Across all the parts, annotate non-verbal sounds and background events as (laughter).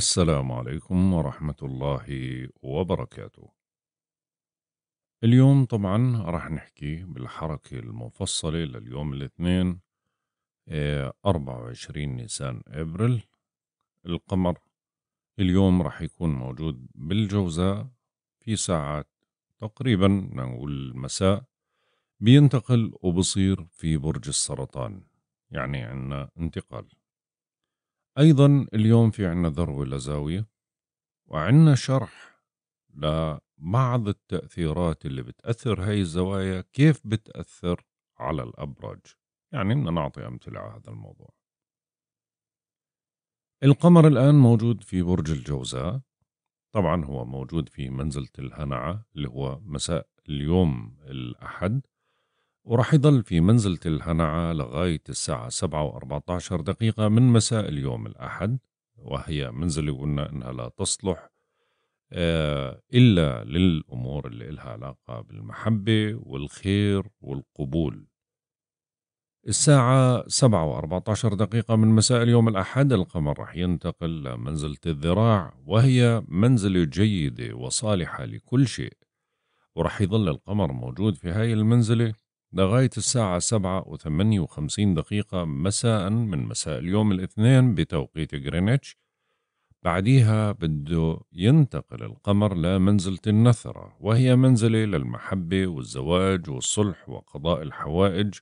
السلام عليكم ورحمة الله وبركاته. اليوم طبعا راح نحكي بالحركة المفصلة لليوم الاثنين آه، 24 نيسان ابريل القمر اليوم راح يكون موجود بالجوزاء في ساعات تقريبا نقول المساء بينتقل وبصير في برج السرطان يعني عنا انتقال أيضا اليوم في عنا ذروة لزاوية وعنا شرح لبعض التأثيرات اللي بتأثر هاي الزوايا كيف بتأثر على الأبراج يعني بدنا نعطي أمثلة على هذا الموضوع القمر الآن موجود في برج الجوزاء طبعا هو موجود في منزلة الهنعة اللي هو مساء اليوم الأحد وراح يضل في منزلة الهنعة لغاية الساعة سبعة واربعة عشر دقيقة من مساء اليوم الأحد وهي منزلة قلنا إنها لا تصلح آه، إلا للأمور اللي إلها علاقة بالمحبة والخير والقبول الساعة سبعة واربعة عشر دقيقة من مساء اليوم الأحد القمر رح ينتقل لمنزلة الذراع وهي منزلة جيدة وصالحة لكل شيء ورح يظل القمر موجود في هاي المنزلة لغاية الساعة سبعة وثمانية وخمسين دقيقة مساء من مساء اليوم الاثنين بتوقيت غرينتش بعديها بده ينتقل القمر لمنزلة النثرة وهي منزلة للمحبة والزواج والصلح وقضاء الحوائج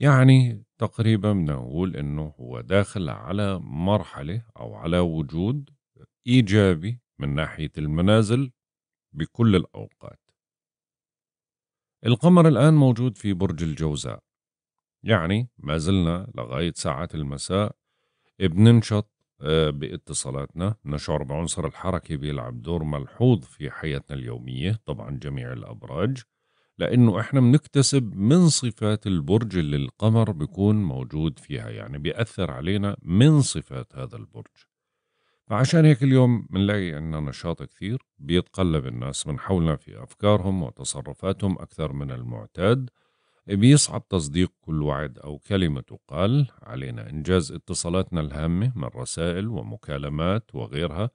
يعني تقريبا بنقول انه هو داخل على مرحلة او على وجود ايجابي من ناحية المنازل بكل الاوقات القمر الآن موجود في برج الجوزاء يعني ما زلنا لغاية ساعة المساء بننشط آه، باتصالاتنا نشعر بعنصر الحركة بيلعب دور ملحوظ في حياتنا اليومية طبعا جميع الأبراج لأنه إحنا بنكتسب من صفات البرج اللي القمر بيكون موجود فيها يعني بيأثر علينا من صفات هذا البرج فعشان هيك اليوم بنلاقي عندنا نشاط كثير بيتقلب الناس من حولنا في أفكارهم وتصرفاتهم أكثر من المعتاد بيصعب تصديق كل وعد أو كلمة تقال علينا إنجاز اتصالاتنا الهامة من رسائل ومكالمات وغيرها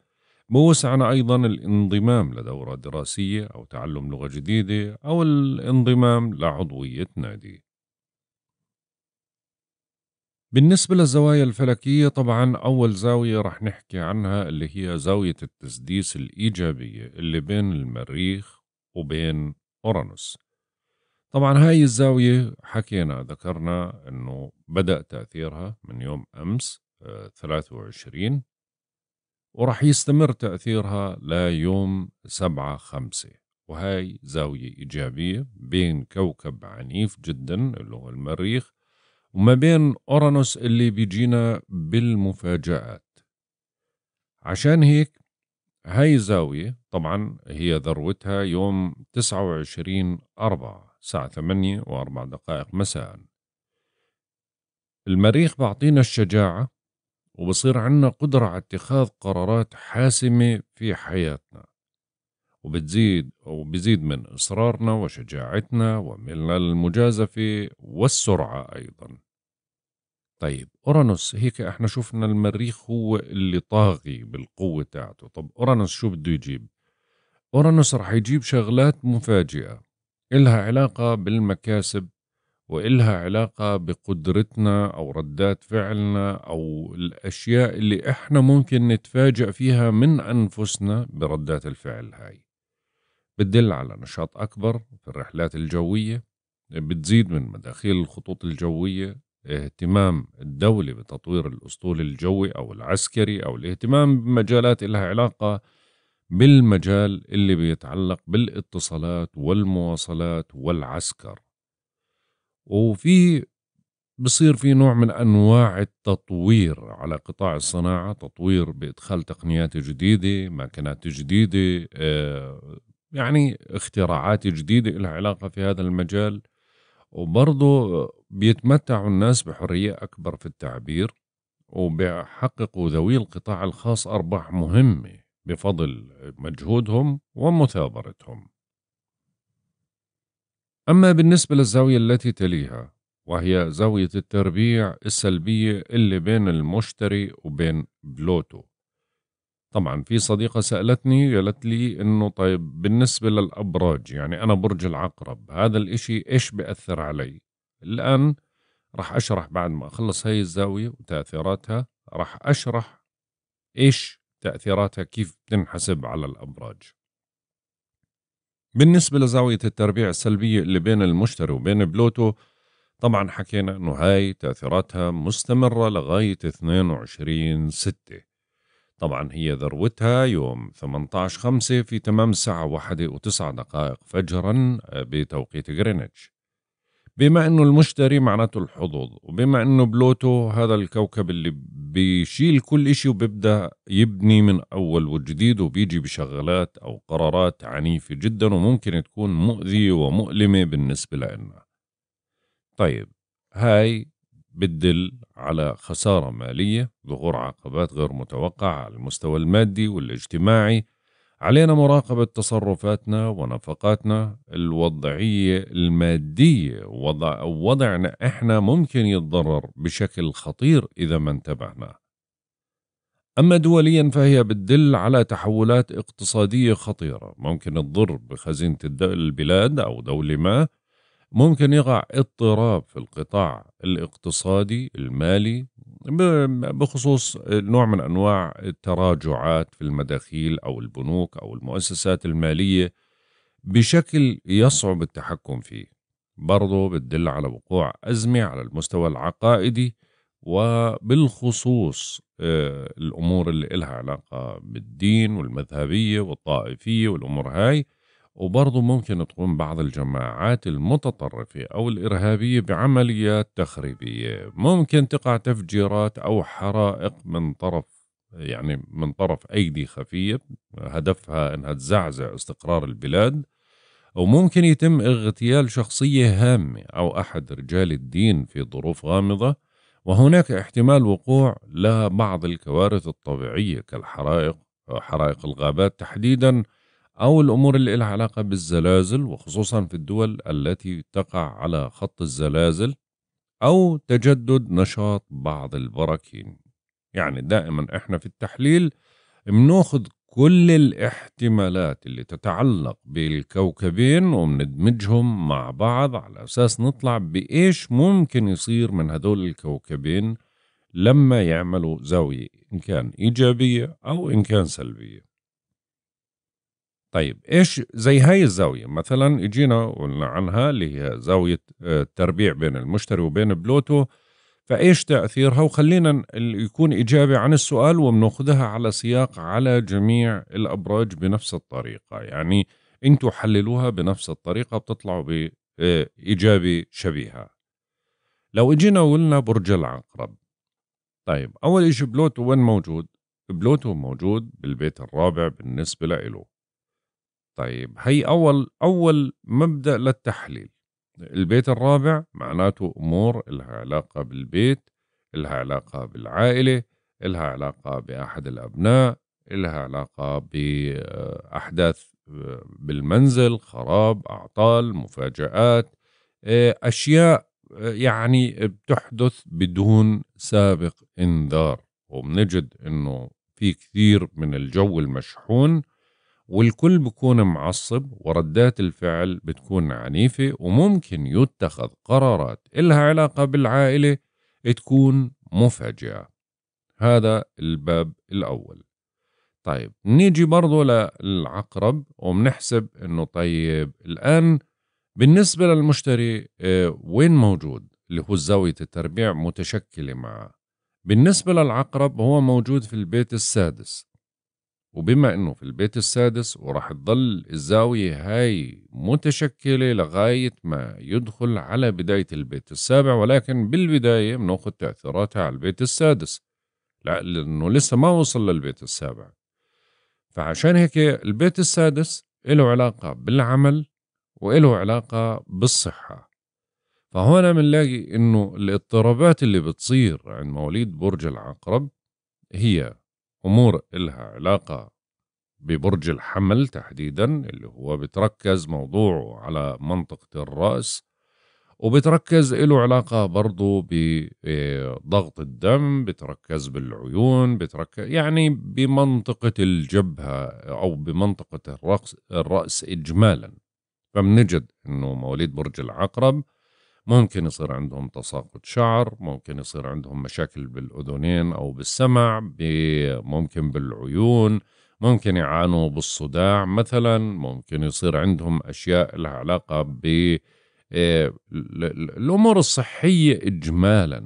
بوسعنا أيضا الانضمام لدورة دراسية أو تعلم لغة جديدة أو الانضمام لعضوية نادي بالنسبة للزوايا الفلكية طبعا أول زاوية رح نحكي عنها اللي هي زاوية التسديس الإيجابية اللي بين المريخ وبين أورانوس طبعا هاي الزاوية حكينا ذكرنا أنه بدأ تأثيرها من يوم أمس 23 آه، ورح يستمر تأثيرها ليوم 7 5 وهاي زاوية إيجابية بين كوكب عنيف جدا اللي هو المريخ وما بين أورانوس اللي بيجينا بالمفاجآت عشان هيك هاي زاوية طبعا هي ذروتها يوم 29 أربعة ساعة 8 وأربع دقائق مساء المريخ بعطينا الشجاعة وبصير عنا قدرة على اتخاذ قرارات حاسمة في حياتنا وبتزيد أو بزيد من إصرارنا وشجاعتنا وملنا المجازفة والسرعة أيضاً طيب اورانوس هيك احنا شفنا المريخ هو اللي طاغي بالقوه تاعته طب اورانوس شو بده يجيب اورانوس رح يجيب شغلات مفاجئه إلها علاقه بالمكاسب وإلها علاقة بقدرتنا أو ردات فعلنا أو الأشياء اللي إحنا ممكن نتفاجأ فيها من أنفسنا بردات الفعل هاي بتدل على نشاط أكبر في الرحلات الجوية بتزيد من مداخيل الخطوط الجوية اهتمام الدولة بتطوير الأسطول الجوي أو العسكري أو الاهتمام بمجالات لها علاقة بالمجال اللي بيتعلق بالاتصالات والمواصلات والعسكر وفي بصير في نوع من أنواع التطوير على قطاع الصناعة تطوير بإدخال تقنيات جديدة ماكينات جديدة آه، يعني اختراعات جديدة لها علاقة في هذا المجال وبرضه بيتمتع الناس بحرية أكبر في التعبير وبيحققوا ذوي القطاع الخاص أرباح مهمة بفضل مجهودهم ومثابرتهم أما بالنسبة للزاوية التي تليها وهي زاوية التربيع السلبية اللي بين المشتري وبين بلوتو طبعا في صديقة سألتني قالت لي انه طيب بالنسبة للأبراج يعني أنا برج العقرب هذا الاشي ايش بأثر علي الآن راح أشرح بعد ما أخلص هاي الزاوية وتأثيراتها راح أشرح إيش تأثيراتها كيف بتنحسب على الأبراج بالنسبة لزاوية التربيع السلبية اللي بين المشتري وبين بلوتو طبعا حكينا انه هاي تأثيراتها مستمرة لغاية 22 ستة طبعا هي ذروتها يوم 18 خمسة في تمام الساعة واحدة وتسعة دقائق فجرا آه، بتوقيت غرينتش بما انه المشتري معناته الحظوظ وبما انه بلوتو هذا الكوكب اللي بيشيل كل اشي وبيبدا يبني من اول وجديد وبيجي بشغلات او قرارات عنيفه جدا وممكن تكون مؤذيه ومؤلمه بالنسبه لنا طيب هاي بتدل على خسارة مالية ظهور عقبات غير متوقعة على المستوى المادي والاجتماعي علينا مراقبة تصرفاتنا ونفقاتنا الوضعية المادية وضع وضعنا احنا ممكن يتضرر بشكل خطير إذا ما انتبهنا أما دوليا فهي بتدل على تحولات اقتصادية خطيرة ممكن تضر بخزينة البلاد أو دولة ما ممكن يقع اضطراب في القطاع الاقتصادي المالي بخصوص نوع من انواع التراجعات في المداخيل او البنوك او المؤسسات الماليه بشكل يصعب التحكم فيه برضه بتدل على وقوع ازمه على المستوى العقائدي وبالخصوص آه، الامور اللي إلها علاقه بالدين والمذهبيه والطائفيه والامور هاي وبرضه ممكن تقوم بعض الجماعات المتطرفة أو الإرهابية بعمليات تخريبية ممكن تقع تفجيرات أو حرائق من طرف يعني من طرف أيدي خفية هدفها أنها تزعزع استقرار البلاد وممكن يتم اغتيال شخصية هامة أو أحد رجال الدين في ظروف غامضة وهناك احتمال وقوع لبعض الكوارث الطبيعية كالحرائق حرائق الغابات تحديدا أو الأمور اللي لها علاقة بالزلازل وخصوصا في الدول التي تقع على خط الزلازل أو تجدد نشاط بعض البراكين يعني دائما إحنا في التحليل بناخذ كل الاحتمالات اللي تتعلق بالكوكبين وبندمجهم مع بعض على أساس نطلع بإيش ممكن يصير من هدول الكوكبين لما يعملوا زاوية إن كان إيجابية أو إن كان سلبية طيب ايش زي هاي الزاويه مثلا اجينا وقلنا عنها اللي هي زاويه آه، التربيع بين المشتري وبين بلوتو فايش تاثيرها وخلينا يكون اجابه عن السؤال وبناخذها على سياق على جميع الابراج بنفس الطريقه يعني انتم حللوها بنفس الطريقه بتطلعوا باجابه آه، شبيهه لو اجينا وقلنا برج العقرب طيب اول شيء بلوتو وين موجود بلوتو موجود بالبيت الرابع بالنسبه له طيب هي أول أول مبدأ للتحليل البيت الرابع معناته أمور لها علاقة بالبيت لها علاقة بالعائلة لها علاقة بأحد الأبناء لها علاقة بأحداث آه، آه، بالمنزل خراب أعطال مفاجآت آه، أشياء يعني بتحدث بدون سابق انذار وبنجد انه في كثير من الجو المشحون والكل بكون معصب وردات الفعل بتكون عنيفة وممكن يتخذ قرارات إلها علاقة بالعائلة تكون مفاجئة هذا الباب الأول طيب نيجي برضو للعقرب وبنحسب انه طيب الان بالنسبة للمشتري آه، وين موجود اللي هو زاوية التربيع متشكلة معه بالنسبة للعقرب هو موجود في البيت السادس وبما انه في البيت السادس وراح تضل الزاوية هاي متشكلة لغاية ما يدخل على بداية البيت السابع ولكن بالبداية بناخذ تأثيراتها على البيت السادس لأنه لسه ما وصل للبيت السابع فعشان هيك البيت السادس له علاقة بالعمل وله علاقة بالصحة فهون بنلاقي انه الاضطرابات اللي بتصير عند مواليد برج العقرب هي امور إلها علاقه ببرج الحمل تحديدا اللي هو بتركز موضوعه على منطقه الراس وبتركز له علاقة برضو بضغط آه، الدم بتركز بالعيون بتركز يعني بمنطقة الجبهة أو بمنطقة الرأس, الرأس إجمالا فمنجد أنه مواليد برج العقرب ممكن يصير عندهم تساقط شعر ممكن يصير عندهم مشاكل بالأذنين أو بالسمع ممكن بالعيون ممكن يعانوا بالصداع مثلا ممكن يصير عندهم أشياء لها علاقة ب آه، الأمور الصحية إجمالا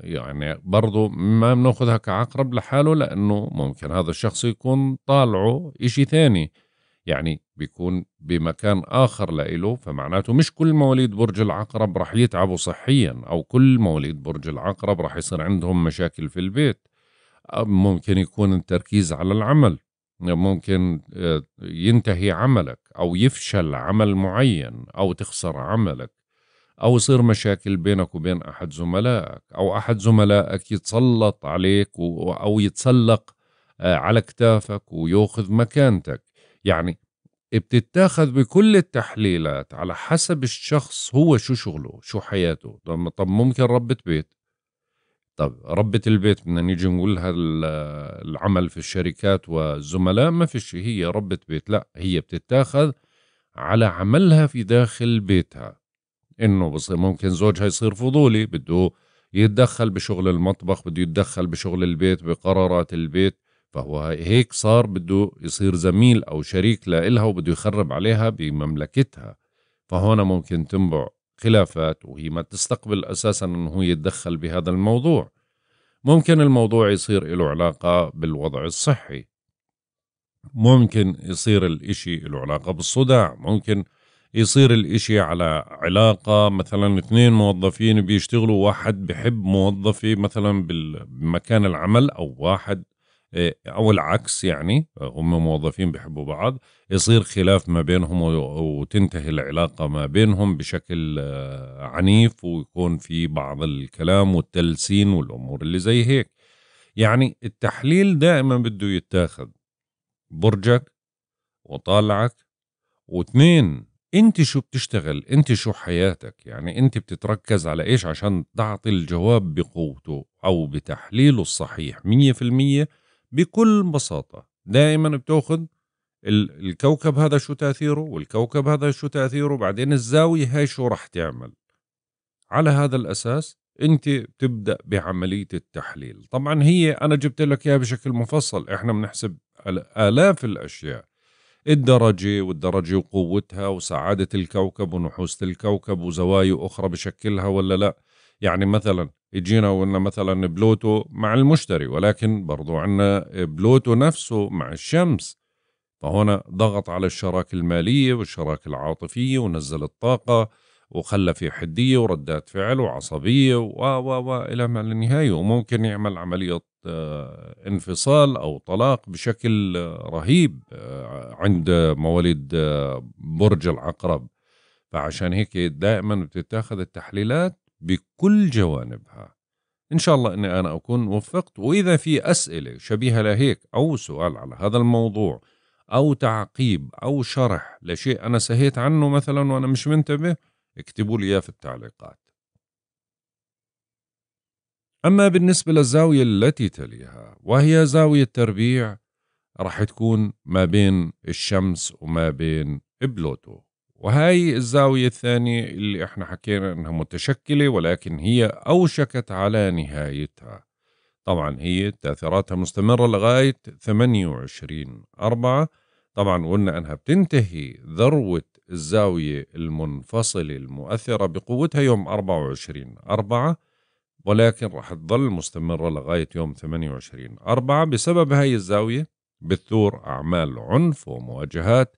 يعني برضو ما بناخذها كعقرب لحاله لأنه ممكن هذا الشخص يكون طالعه إشي ثاني يعني بيكون بمكان آخر لإله فمعناته مش كل مواليد برج العقرب رح يتعبوا صحيا أو كل مواليد برج العقرب رح يصير عندهم مشاكل في البيت ممكن يكون التركيز على العمل ممكن آه، ينتهي عملك أو يفشل عمل معين أو تخسر عملك أو يصير مشاكل بينك وبين أحد زملائك أو أحد زملائك يتسلط عليك أو يتسلق آه، على كتافك ويأخذ مكانتك يعني بتتاخذ بكل التحليلات على حسب الشخص هو شو شغله شو حياته طب ممكن ربة بيت طب ربة البيت بدنا نيجي نقول العمل في الشركات والزملاء ما في شيء هي ربة بيت لا هي بتتاخذ على عملها في داخل بيتها انه بصير ممكن زوجها يصير فضولي بده يتدخل بشغل المطبخ بده يتدخل بشغل البيت بقرارات البيت فهو هيك صار بده يصير زميل أو شريك لإلها وبده يخرب عليها بمملكتها فهون ممكن تنبع خلافات وهي ما تستقبل أساسا أنه هو يتدخل بهذا الموضوع ممكن الموضوع يصير له علاقة بالوضع الصحي ممكن يصير الإشي له علاقة بالصداع ممكن يصير الإشي على علاقة مثلا اثنين موظفين بيشتغلوا واحد بحب موظفة مثلا بمكان العمل أو واحد إيه، او العكس يعني هم موظفين بيحبوا بعض يصير خلاف ما بينهم وتنتهي العلاقه ما بينهم بشكل آه، عنيف ويكون في بعض الكلام والتلسين والامور اللي زي هيك يعني التحليل دائما بده يتاخذ برجك وطالعك واثنين انت شو بتشتغل انت شو حياتك يعني انت بتتركز على ايش عشان تعطي الجواب بقوته او بتحليله الصحيح مية في المية بكل بساطه دائما بتاخذ الكوكب هذا شو تاثيره والكوكب هذا شو تاثيره بعدين الزاويه هاي شو راح تعمل على هذا الاساس انت بتبدا بعمليه التحليل طبعا هي انا جبت لك اياها بشكل مفصل احنا بنحسب الاف الاشياء الدرجة والدرجة وقوتها وسعادة الكوكب ونحوسة الكوكب وزوايا أخرى بشكلها ولا لا يعني مثلا يجينا وقلنا مثلا بلوتو مع المشتري ولكن برضو عندنا بلوتو نفسه مع الشمس فهنا ضغط على الشراكة المالية والشراكة العاطفية ونزل الطاقة وخلى في حدية وردات فعل وعصبية و و و إلى ما لا نهاية وممكن يعمل عملية آه، انفصال أو طلاق بشكل آه، رهيب آه، عند مواليد برج العقرب فعشان هيك دائما بتتاخذ التحليلات بكل جوانبها إن شاء الله أني أنا أكون وفقت وإذا في أسئلة شبيهة لهيك أو سؤال على هذا الموضوع أو تعقيب أو شرح لشيء أنا سهيت عنه مثلا وأنا مش منتبه اكتبوا لي إياه في التعليقات أما بالنسبة للزاوية التي تليها وهي زاوية تربيع رح تكون ما بين الشمس وما بين بلوتو وهاي الزاوية الثانية اللي احنا حكينا انها متشكلة ولكن هي اوشكت على نهايتها طبعا هي تأثيراتها مستمرة لغاية 28 أربعة طبعا قلنا انها بتنتهي ذروة الزاوية المنفصلة المؤثرة بقوتها يوم 24 أربعة ولكن رح تظل مستمرة لغاية يوم 28 أربعة بسبب هاي الزاوية بتثور أعمال عنف ومواجهات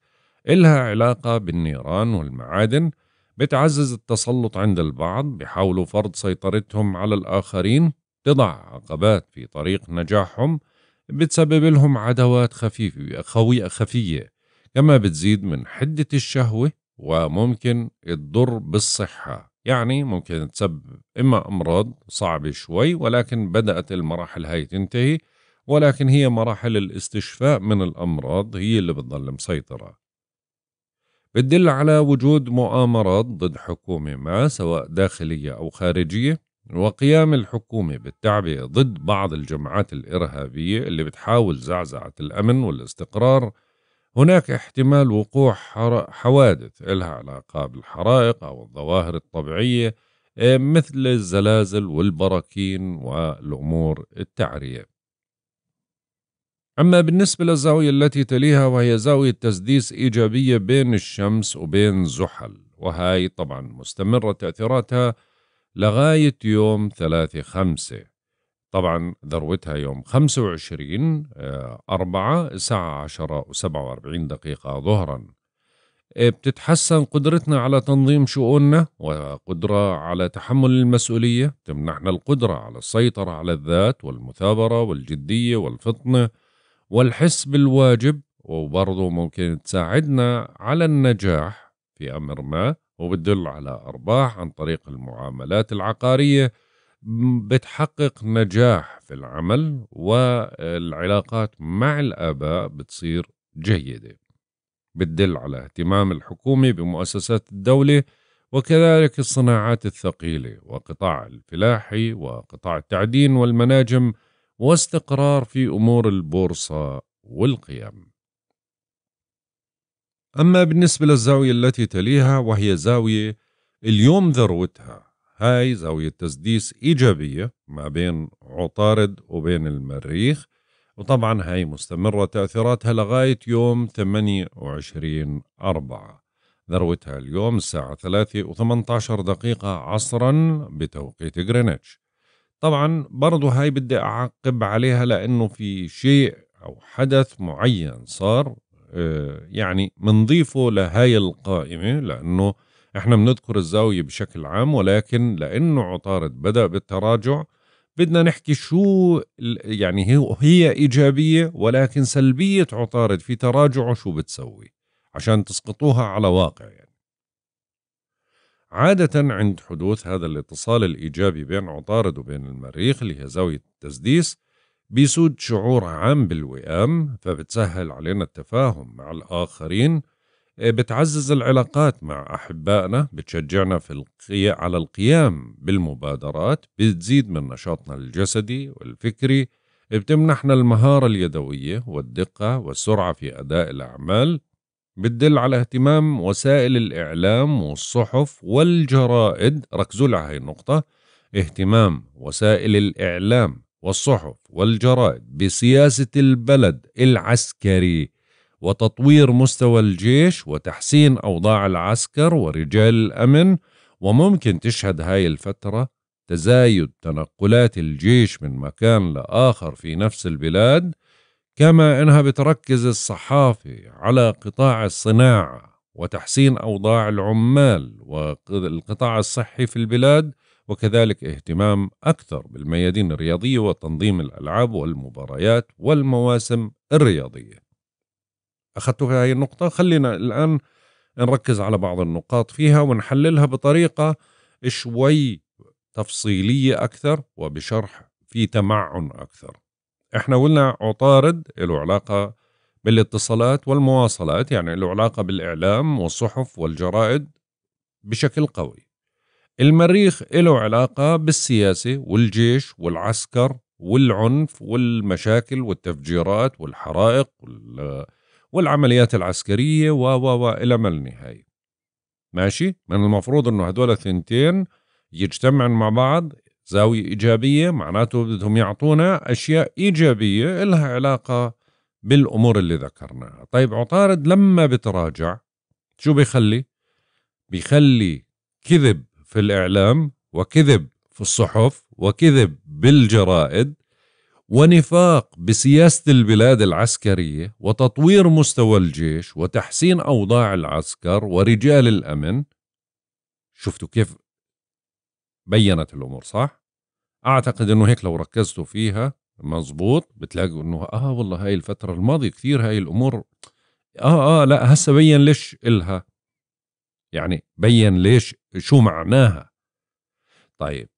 إلها علاقة بالنيران والمعادن بتعزز التسلط عند البعض بيحاولوا فرض سيطرتهم على الآخرين تضع عقبات في طريق نجاحهم بتسبب لهم عداوات خفيفة خوية خفية كما بتزيد من حدة الشهوة وممكن تضر بالصحة يعني ممكن تسبب إما أمراض صعبة شوي ولكن بدأت المراحل هاي تنتهي ولكن هي مراحل الاستشفاء من الأمراض هي اللي بتضل مسيطرة بتدل على وجود مؤامرات ضد حكومة ما سواء داخلية أو خارجية وقيام الحكومة بالتعبئة ضد بعض الجماعات الإرهابية اللي بتحاول زعزعة الأمن والاستقرار هناك احتمال وقوع حوادث لها علاقة بالحرائق أو الظواهر الطبيعية مثل الزلازل والبراكين والأمور التعرية أما بالنسبة للزاوية التي تليها وهي زاوية تسديس إيجابية بين الشمس وبين زحل وهاي طبعا مستمرة تأثيراتها لغاية يوم ثلاثة خمسة طبعا ذروتها يوم 25 آه، أربعة الساعة 10 و47 دقيقة ظهرا إيه، بتتحسن قدرتنا على تنظيم شؤوننا وقدرة على تحمل المسؤولية تمنحنا القدرة على السيطرة على الذات والمثابرة والجدية والفطنة والحس بالواجب وبرضه ممكن تساعدنا على النجاح في أمر ما وبتدل على أرباح عن طريق المعاملات العقارية بتحقق نجاح في العمل والعلاقات مع الآباء بتصير جيدة بتدل على اهتمام الحكومة بمؤسسات الدولة وكذلك الصناعات الثقيلة وقطاع الفلاحي وقطاع التعدين والمناجم واستقرار في أمور البورصة والقيم أما بالنسبة للزاوية التي تليها وهي زاوية اليوم ذروتها هاي زاوية تسديس إيجابية ما بين عطارد وبين المريخ وطبعا هاي مستمرة تأثيراتها لغاية يوم 28 أربعة ذروتها اليوم الساعة 3 و18 دقيقة عصرا بتوقيت غرينتش طبعا برضو هاي بدي أعقب عليها لأنه في شيء أو حدث معين صار آه، يعني منضيفه لهاي القائمة لأنه احنا بنذكر الزاوية بشكل عام ولكن لأنه عطارد بدأ بالتراجع بدنا نحكي شو يعني هي إيجابية ولكن سلبية عطارد في تراجعه شو بتسوي عشان تسقطوها على واقع يعني. عادة عند حدوث هذا الاتصال الإيجابي بين عطارد وبين المريخ اللي هي زاوية التسديس بيسود شعور عام بالوئام فبتسهل علينا التفاهم مع الآخرين آه، بتعزز العلاقات مع أحبائنا بتشجعنا في القي... على القيام بالمبادرات بتزيد من نشاطنا الجسدي والفكري بتمنحنا المهارة اليدوية والدقة والسرعة في أداء الأعمال بتدل على اهتمام وسائل الإعلام والصحف والجرائد ركزوا على هاي النقطة اهتمام وسائل الإعلام والصحف والجرائد بسياسة البلد العسكري وتطوير مستوى الجيش وتحسين أوضاع العسكر ورجال الأمن وممكن تشهد هاي الفترة تزايد تنقلات الجيش من مكان لآخر في نفس البلاد كما انها بتركز الصحافه على قطاع الصناعه وتحسين اوضاع العمال والقطاع الصحي في البلاد وكذلك اهتمام اكثر بالميادين الرياضيه وتنظيم الالعاب والمباريات والمواسم الرياضيه. اخذت هذه النقطه خلينا الان نركز على بعض النقاط فيها ونحللها بطريقه شوي تفصيليه اكثر وبشرح في تمعن اكثر. احنا قلنا عطارد له علاقة بالاتصالات والمواصلات يعني له علاقة بالإعلام والصحف والجرائد بشكل قوي المريخ له علاقة بالسياسة والجيش والعسكر والعنف والمشاكل والتفجيرات والحرائق والعمليات العسكرية و و و إلى ما النهاية ماشي من المفروض أنه هدول الثنتين يجتمعن مع بعض زاوية إيجابية معناته بدهم يعطونا أشياء إيجابية إلها علاقة بالأمور اللي ذكرناها طيب عطارد لما بتراجع شو بيخلي؟ بيخلي كذب في الإعلام وكذب في الصحف وكذب بالجرائد ونفاق بسياسة البلاد العسكرية وتطوير مستوى الجيش وتحسين أوضاع العسكر ورجال الأمن شفتوا كيف بينت الأمور صح؟ اعتقد انه هيك لو ركزتوا فيها مزبوط بتلاقوا انه اه والله هاي الفتره الماضيه كثير هاي الامور اه اه لا هسه بين ليش الها يعني بين ليش شو معناها طيب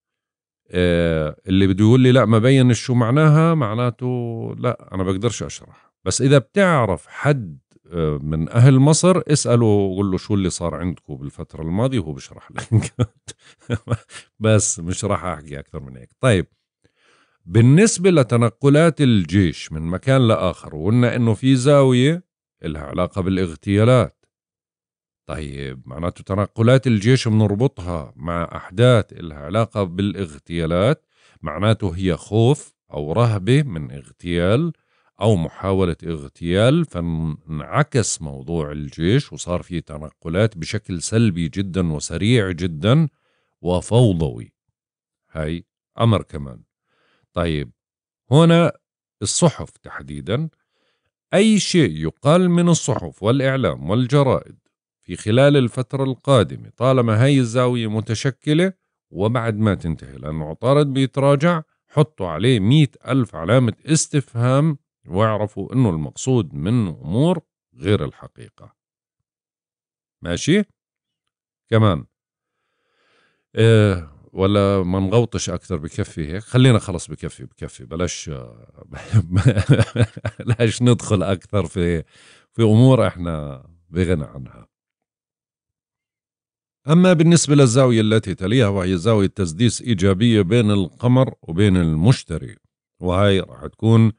آه اللي بده يقول لي لا ما بين شو معناها معناته لا انا بقدرش اشرح بس اذا بتعرف حد آه، من اهل مصر اساله وقول له شو اللي صار عندكم بالفتره الماضيه وهو بشرح لك (laughs) بس مش راح احكي اكثر من هيك طيب بالنسبه لتنقلات الجيش من مكان لاخر وقلنا انه في زاويه لها علاقه بالاغتيالات طيب معناته تنقلات الجيش بنربطها مع احداث لها علاقه بالاغتيالات معناته هي خوف او رهبه من اغتيال أو محاولة اغتيال فانعكس موضوع الجيش وصار في تنقلات بشكل سلبي جدا وسريع جدا وفوضوي هاي أمر كمان طيب هنا الصحف تحديدا أي شيء يقال من الصحف والإعلام والجرائد في خلال الفترة القادمة طالما هاي الزاوية متشكلة وبعد ما تنتهي لأنه عطارد بيتراجع حطوا عليه مئة ألف علامة استفهام واعرفوا أنه المقصود من أمور غير الحقيقة ماشي كمان إيه ولا ما نغوطش اكثر بكفي هيك خلينا خلص بكفي بكفي بلاش (laughs) بلاش ندخل اكثر في في امور احنا بغنى عنها اما بالنسبه للزاويه التي تليها وهي زاويه تسديس ايجابيه بين القمر وبين المشتري وهي راح تكون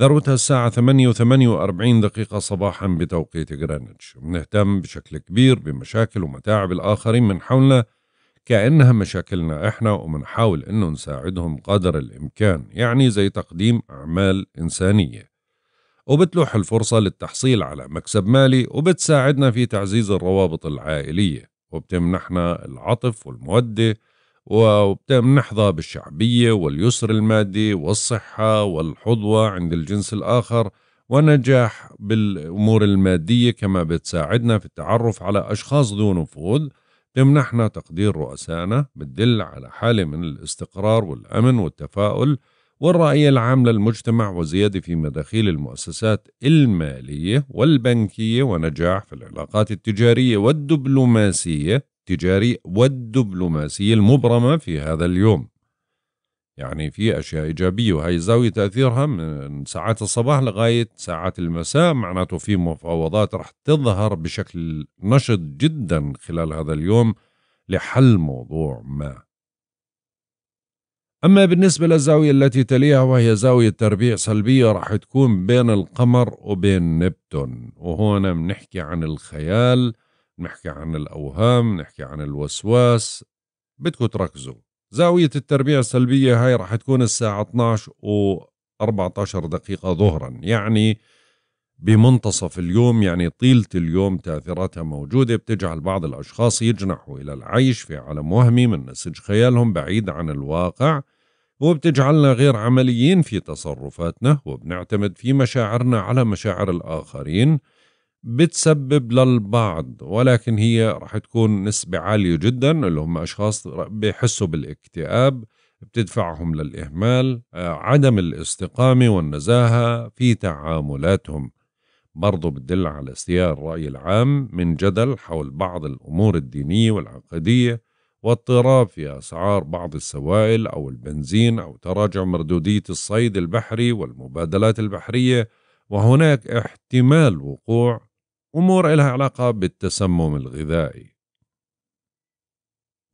ذروتها الساعة 8 و48 دقيقة صباحا بتوقيت غرينتش بنهتم بشكل كبير بمشاكل ومتاعب الآخرين من حولنا كأنها مشاكلنا إحنا ومنحاول إنه نساعدهم قدر الإمكان يعني زي تقديم أعمال إنسانية وبتلوح الفرصة للتحصيل على مكسب مالي وبتساعدنا في تعزيز الروابط العائلية وبتمنحنا العطف والمودة وبنحظى بالشعبية واليسر المادي والصحة والحظوة عند الجنس الآخر ونجاح بالأمور المادية كما بتساعدنا في التعرف على أشخاص ذو نفوذ تمنحنا تقدير رؤسائنا بتدل على حالة من الاستقرار والأمن والتفاؤل والرأي العام للمجتمع وزيادة في مداخيل المؤسسات المالية والبنكية ونجاح في العلاقات التجارية والدبلوماسية التجاري والدبلوماسي المبرمة في هذا اليوم يعني في أشياء إيجابية وهي زاوية تأثيرها من ساعات الصباح لغاية ساعات المساء معناته في مفاوضات رح تظهر بشكل نشط جدا خلال هذا اليوم لحل موضوع ما أما بالنسبة للزاوية التي تليها وهي زاوية تربيع سلبية راح تكون بين القمر وبين نبتون وهنا بنحكي عن الخيال نحكي عن الأوهام نحكي عن الوسواس بدكم تركزوا زاوية التربية السلبية هاي رح تكون الساعة 12 و 14 دقيقة ظهرا يعني بمنتصف اليوم يعني طيلة اليوم تأثيراتها موجودة بتجعل بعض الأشخاص يجنحوا إلى العيش في عالم وهمي من نسج خيالهم بعيد عن الواقع وبتجعلنا غير عمليين في تصرفاتنا وبنعتمد في مشاعرنا على مشاعر الآخرين بتسبب للبعض ولكن هي رح تكون نسبة عالية جدا اللي هم أشخاص بيحسوا بالاكتئاب بتدفعهم للإهمال آه، عدم الاستقامة والنزاهة في تعاملاتهم برضو بتدل على استياء الرأي العام من جدل حول بعض الأمور الدينية والعقدية واضطراب في أسعار بعض السوائل أو البنزين أو تراجع مردودية الصيد البحري والمبادلات البحرية وهناك احتمال وقوع أمور إلها علاقة بالتسمم الغذائي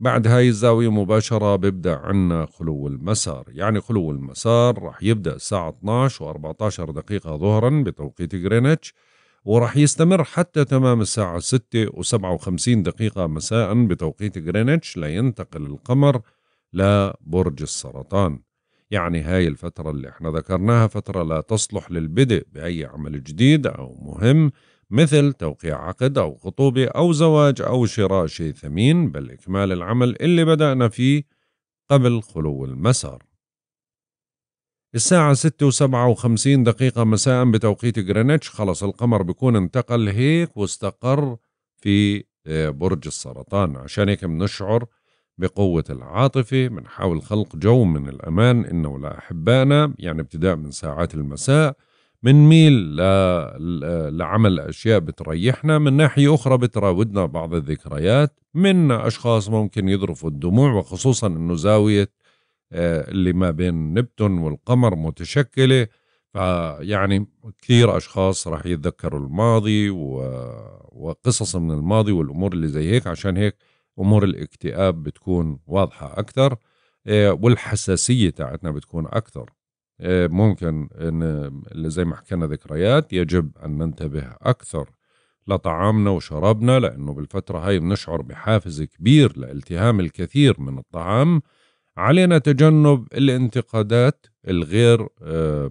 بعد هاي الزاوية مباشرة بيبدأ عنا خلو المسار يعني خلو المسار رح يبدأ الساعة 12 و 14 دقيقة ظهرا بتوقيت غرينتش ورح يستمر حتى تمام الساعة 6 و 57 دقيقة مساء بتوقيت غرينتش لينتقل القمر لبرج السرطان يعني هاي الفترة اللي احنا ذكرناها فترة لا تصلح للبدء بأي عمل جديد أو مهم مثل توقيع عقد أو خطوبة أو زواج أو شراء شيء ثمين بل إكمال العمل اللي بدأنا فيه قبل خلو المسار الساعة 6 و وخمسين دقيقة مساء بتوقيت غرينتش خلص القمر بيكون انتقل هيك واستقر في آه، برج السرطان عشان هيك بنشعر بقوة العاطفة بنحاول خلق جو من الأمان إنه لأحبائنا يعني ابتداء من ساعات المساء بنميل لعمل أشياء بتريحنا من ناحية أخرى بتراودنا بعض الذكريات من أشخاص ممكن يذرفوا الدموع وخصوصا أنه زاوية آه، اللي ما بين نبتون والقمر متشكلة فيعني كثير أشخاص راح يتذكروا الماضي وقصص من الماضي والأمور اللي زي هيك عشان هيك أمور الاكتئاب بتكون واضحة أكثر آه، والحساسية تاعتنا بتكون أكثر آه، ممكن ان زي ما حكينا ذكريات يجب ان ننتبه اكثر لطعامنا وشرابنا لانه بالفتره هاي بنشعر بحافز كبير لالتهام الكثير من الطعام علينا تجنب الانتقادات الغير آه،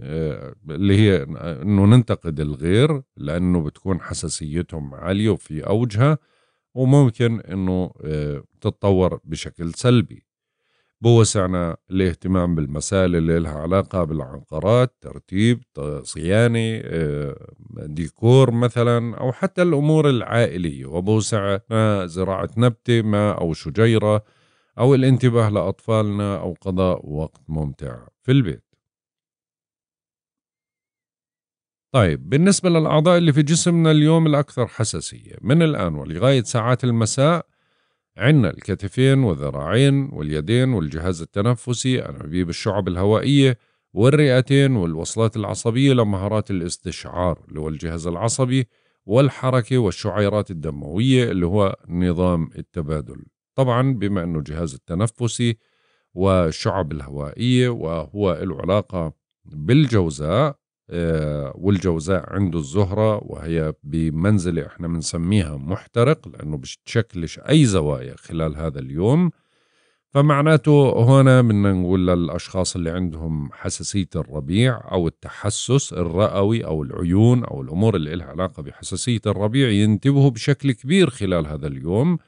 آه، اللي هي انه ننتقد الغير لانه بتكون حساسيتهم عاليه وفي اوجها وممكن انه تتطور بشكل سلبي بوسعنا الاهتمام بالمسائل اللي لها علاقة بالعقارات ترتيب صيانة آه، ديكور مثلا أو حتى الأمور العائلية وبوسعنا زراعة نبتة ما أو شجيرة أو الانتباه لأطفالنا أو قضاء وقت ممتع في البيت طيب بالنسبة للأعضاء اللي في جسمنا اليوم الأكثر حساسية من الآن ولغاية ساعات المساء عندنا الكتفين والذراعين واليدين والجهاز التنفسي أنابيب الشعب الهوائية والرئتين والوصلات العصبية لمهارات الاستشعار اللي هو الجهاز العصبي والحركة والشعيرات الدموية اللي هو نظام التبادل طبعا بما أنه الجهاز التنفسي والشعب الهوائية وهو له علاقة بالجوزاء آه، والجوزاء عنده الزهرة وهي بمنزلة احنا بنسميها محترق لأنه بتشكلش أي زوايا خلال هذا اليوم فمعناته هنا بدنا نقول للأشخاص اللي عندهم حساسية الربيع أو التحسس الرئوي أو العيون أو الأمور اللي لها علاقة بحساسية الربيع ينتبهوا بشكل كبير خلال هذا اليوم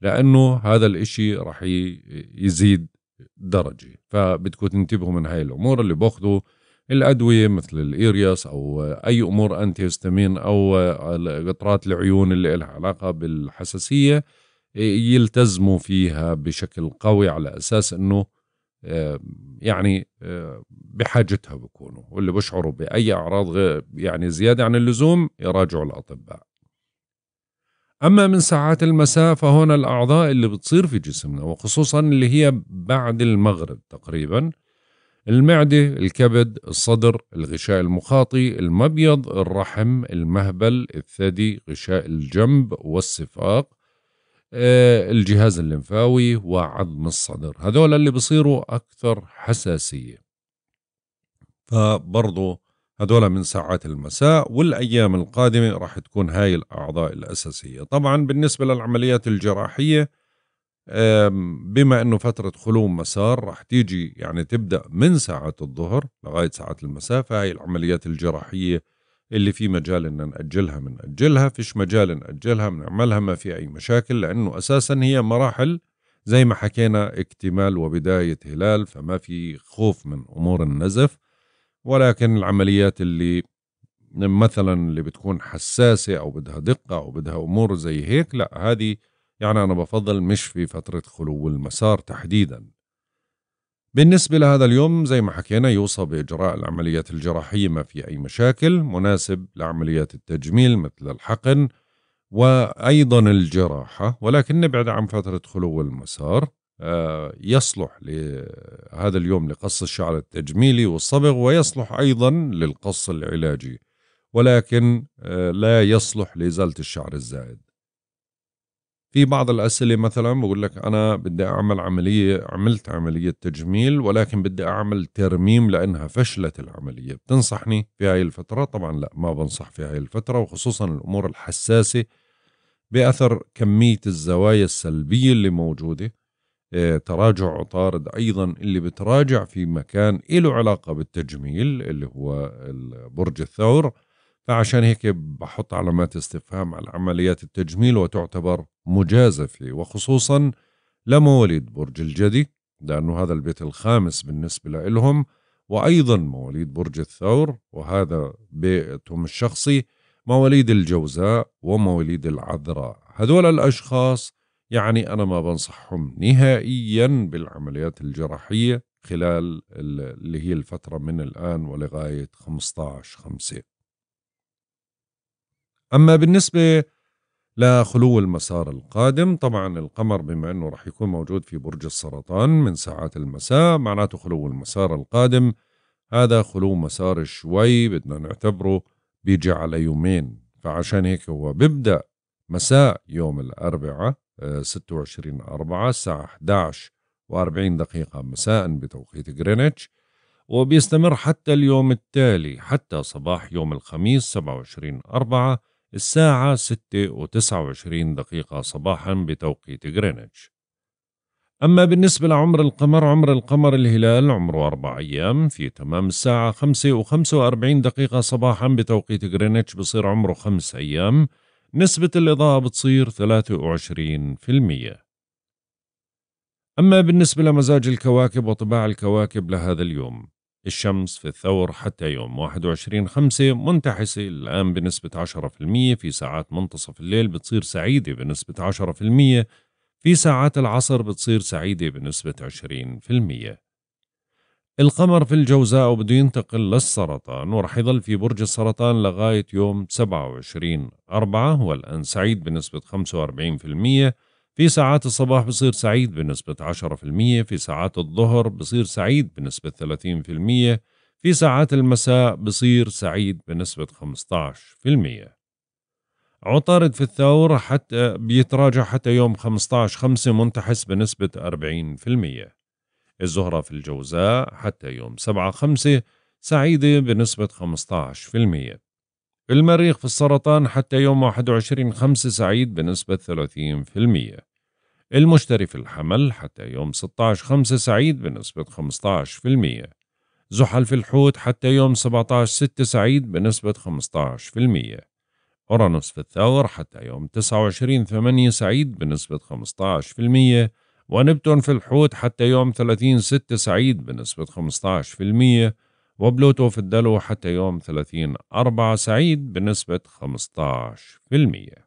لأنه هذا الإشي رح يزيد درجة فبدكم تنتبهوا من هاي الأمور اللي باخذوا الأدوية مثل الإيرياس أو أي أمور أنتيهستامين أو قطرات العيون اللي لها علاقة بالحساسية يلتزموا فيها بشكل قوي على أساس أنه آه، يعني آه، بحاجتها بكونوا واللي بيشعروا بأي أعراض يعني زيادة عن اللزوم يراجعوا الأطباء أما من ساعات المساء فهنا الأعضاء اللي بتصير في جسمنا وخصوصا اللي هي بعد المغرب تقريباً المعدة الكبد الصدر الغشاء المخاطي المبيض الرحم المهبل الثدي غشاء الجنب والصفاق، آه، الجهاز الليمفاوي وعظم الصدر هذول اللي بصيروا أكثر حساسية فبرضو هذول من ساعات المساء والأيام القادمة راح تكون هاي الأعضاء الأساسية طبعا بالنسبة للعمليات الجراحية بما انه فترة خلو مسار رح تيجي يعني تبدأ من ساعة الظهر لغاية ساعة المساء فهي العمليات الجراحية اللي في مجال ان نأجلها بنأجلها فيش مجال نأجلها بنعملها ما في اي مشاكل لانه اساسا هي مراحل زي ما حكينا اكتمال وبداية هلال فما في خوف من امور النزف ولكن العمليات اللي مثلا اللي بتكون حساسة او بدها دقة او بدها امور زي هيك لا هذه يعني أنا بفضل مش في فترة خلو المسار تحديدا بالنسبة لهذا اليوم زي ما حكينا يوصى بإجراء العمليات الجراحية ما في أي مشاكل مناسب لعمليات التجميل مثل الحقن وأيضا الجراحة ولكن نبعد عن فترة خلو المسار آه، يصلح لهذا اليوم لقص الشعر التجميلي والصبغ ويصلح أيضا للقص العلاجي ولكن آه، لا يصلح لإزالة الشعر الزائد في بعض الاسئله مثلا بقول لك انا بدي اعمل عمليه عملت عمليه تجميل ولكن بدي اعمل ترميم لانها فشلت العمليه بتنصحني في هاي الفتره طبعا لا ما بنصح في هاي الفتره وخصوصا الامور الحساسه باثر كميه الزوايا السلبيه اللي موجوده آه، تراجع عطارد ايضا اللي بتراجع في مكان له علاقه بالتجميل اللي هو برج الثور فعشان هيك بحط علامات استفهام على عمليات التجميل وتعتبر مجازفة وخصوصا لمواليد برج الجدي لأنه هذا البيت الخامس بالنسبة لهم وأيضا مواليد برج الثور وهذا بيتهم الشخصي مواليد الجوزاء ومواليد العذراء هذول الأشخاص يعني أنا ما بنصحهم نهائيا بالعمليات الجراحية خلال اللي هي الفترة من الآن ولغاية 15 خمسين أما بالنسبة لخلو المسار القادم طبعا القمر بما أنه رح يكون موجود في برج السرطان من ساعات المساء معناته خلو المسار القادم هذا خلو مسار شوي بدنا نعتبره بيجي على يومين فعشان هيك هو بيبدأ مساء يوم الأربعاء 26 آه، 4 الساعة 11 و40 دقيقة مساء بتوقيت غرينتش وبيستمر حتى اليوم التالي حتى صباح يوم الخميس 27 4 الساعة 6.29 دقيقة صباحا بتوقيت غرينتش أما بالنسبة لعمر القمر عمر القمر الهلال عمره أربع أيام في تمام الساعة 5.45 دقيقة صباحا بتوقيت غرينتش بصير عمره خمس أيام نسبة الإضاءة بتصير 23% أما بالنسبة لمزاج الكواكب وطباع الكواكب لهذا اليوم الشمس في الثور حتى يوم 21/5 منتحسة الآن بنسبة 10% في ساعات منتصف الليل بتصير سعيدة بنسبة 10% في ساعات العصر بتصير سعيدة بنسبة 20% القمر في الجوزاء وبده ينتقل للسرطان ورح يظل في برج السرطان لغاية يوم 27 أربعة هو الآن سعيد بنسبة 45% في ساعات الصباح بصير سعيد بنسبة 10% في ساعات الظهر بصير سعيد بنسبة 30% في ساعات المساء بصير سعيد بنسبة 15% عطارد في الثور حتى بيتراجع حتى يوم 15 5 منتحس بنسبة 40% الزهرة في الجوزاء حتى يوم 7 5 سعيدة بنسبة 15% المريخ في السرطان حتى يوم 21 5 سعيد بنسبة 30% المشتري في الحمل حتى يوم 16 5 سعيد بنسبة 15% زحل في الحوت حتى يوم 17 6 سعيد بنسبة 15% أورانوس في الثور حتى يوم 29 8 سعيد بنسبة 15% ونبتون في الحوت حتى يوم 30 6 سعيد بنسبة 15% وبلوتو الدلو حتى يوم 30 أربعة سعيد بنسبة 15%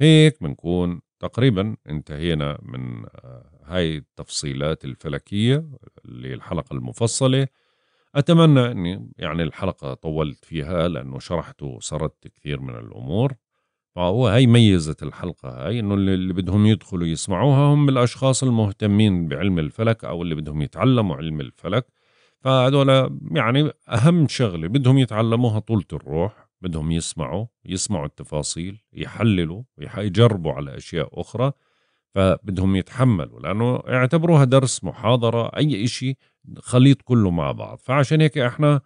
هيك بنكون تقريبا انتهينا من آه، هاي التفصيلات الفلكية للحلقة المفصلة أتمنى أني يعني الحلقة طولت فيها لأنه شرحت وسردت كثير من الأمور فهو هاي ميزة الحلقة هاي أنه اللي بدهم يدخلوا يسمعوها هم الأشخاص المهتمين بعلم الفلك أو اللي بدهم يتعلموا علم الفلك فهذول يعني اهم شغله بدهم يتعلموها طولة الروح بدهم يسمعوا يسمعوا التفاصيل يحللوا يجربوا على اشياء اخرى فبدهم يتحملوا لانه اعتبروها درس محاضره اي شيء خليط كله مع بعض فعشان هيك احنا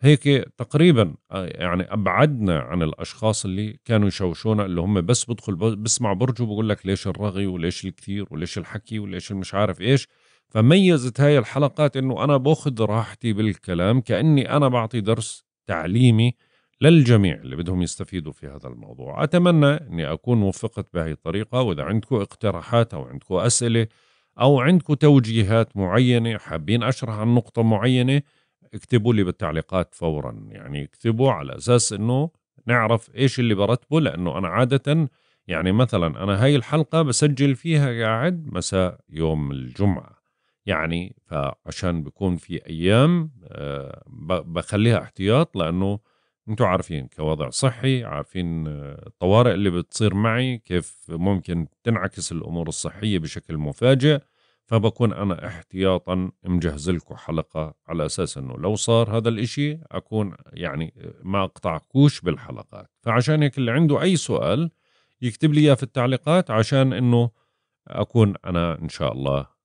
هيك تقريبا يعني ابعدنا عن الاشخاص اللي كانوا يشوشونا اللي هم بس بدخل بسمع برجه بقول لك ليش الرغي وليش الكثير وليش الحكي وليش المش عارف ايش فميزت هاي الحلقات انه انا باخذ راحتي بالكلام كاني انا بعطي درس تعليمي للجميع اللي بدهم يستفيدوا في هذا الموضوع أتمنى أني أكون وفقت بهي الطريقة وإذا عندكم اقتراحات أو عندكم أسئلة أو عندكم توجيهات معينة حابين أشرح عن نقطة معينة اكتبوا لي بالتعليقات فورا يعني اكتبوا على أساس أنه نعرف إيش اللي برتبه لأنه أنا عادة يعني مثلا أنا هاي الحلقة بسجل فيها قاعد مساء يوم الجمعة يعني فعشان بكون في ايام آه، بخليها احتياط لانه انتم عارفين كوضع صحي عارفين آه، الطوارئ اللي بتصير معي كيف ممكن تنعكس الامور الصحيه بشكل مفاجئ فبكون انا احتياطا مجهز لكم حلقه على اساس انه لو صار هذا الاشي اكون يعني آه، ما اقطعكوش بالحلقات فعشان هيك اللي عنده اي سؤال يكتب لي اياه في التعليقات عشان انه اكون انا ان شاء الله